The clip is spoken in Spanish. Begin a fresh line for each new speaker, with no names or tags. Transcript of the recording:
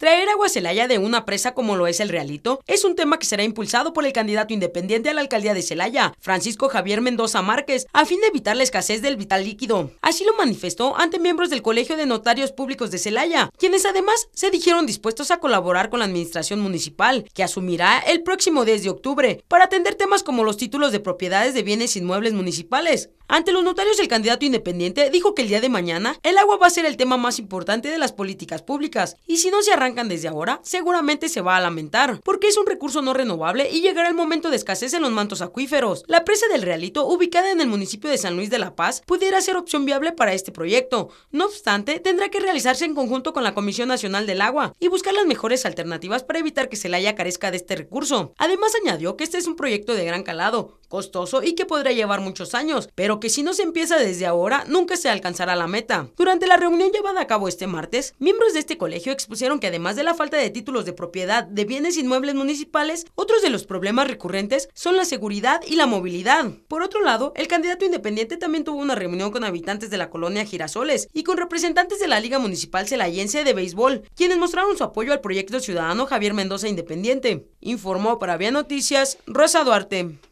Traer agua a Celaya de una presa como lo es el Realito es un tema que será impulsado por el candidato independiente a la alcaldía de Celaya, Francisco Javier Mendoza Márquez, a fin de evitar la escasez del vital líquido. Así lo manifestó ante miembros del Colegio de Notarios Públicos de Celaya, quienes además se dijeron dispuestos a colaborar con la administración municipal, que asumirá el próximo 10 de octubre, para atender temas como los títulos de propiedades de bienes inmuebles municipales, ante los notarios, el candidato independiente dijo que el día de mañana el agua va a ser el tema más importante de las políticas públicas y si no se arrancan desde ahora, seguramente se va a lamentar, porque es un recurso no renovable y llegará el momento de escasez en los mantos acuíferos. La presa del Realito, ubicada en el municipio de San Luis de la Paz, pudiera ser opción viable para este proyecto. No obstante, tendrá que realizarse en conjunto con la Comisión Nacional del Agua y buscar las mejores alternativas para evitar que se haya carezca de este recurso. Además, añadió que este es un proyecto de gran calado, costoso y que podría llevar muchos años, pero que si no se empieza desde ahora, nunca se alcanzará la meta. Durante la reunión llevada a cabo este martes, miembros de este colegio expusieron que además de la falta de títulos de propiedad de bienes inmuebles municipales, otros de los problemas recurrentes son la seguridad y la movilidad. Por otro lado, el candidato independiente también tuvo una reunión con habitantes de la colonia Girasoles y con representantes de la Liga Municipal Celayense de Béisbol, quienes mostraron su apoyo al proyecto ciudadano Javier Mendoza Independiente. Informó para Vía Noticias Rosa Duarte.